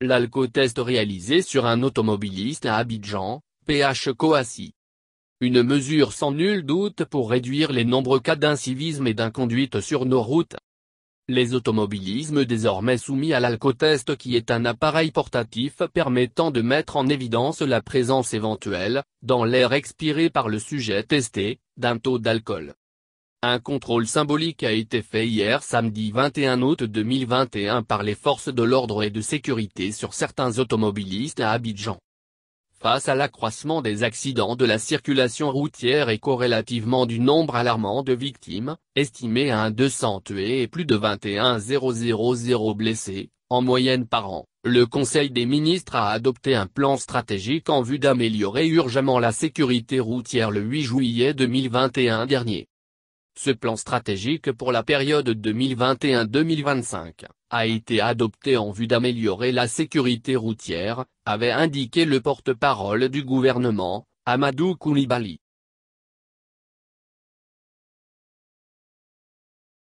L'alco-test réalisé sur un automobiliste à Abidjan, PH Coassi. Une mesure sans nul doute pour réduire les nombreux cas d'incivisme et d'inconduite sur nos routes. Les automobilismes désormais soumis à l'alco-test qui est un appareil portatif permettant de mettre en évidence la présence éventuelle, dans l'air expiré par le sujet testé, d'un taux d'alcool. Un contrôle symbolique a été fait hier samedi 21 août 2021 par les forces de l'ordre et de sécurité sur certains automobilistes à Abidjan. Face à l'accroissement des accidents de la circulation routière et corrélativement du nombre alarmant de victimes, estimé à un 200 tués et plus de 21 000 blessés, en moyenne par an, le Conseil des ministres a adopté un plan stratégique en vue d'améliorer urgemment la sécurité routière le 8 juillet 2021 dernier. Ce plan stratégique pour la période 2021-2025 a été adopté en vue d'améliorer la sécurité routière, avait indiqué le porte-parole du gouvernement, Amadou Koulibaly.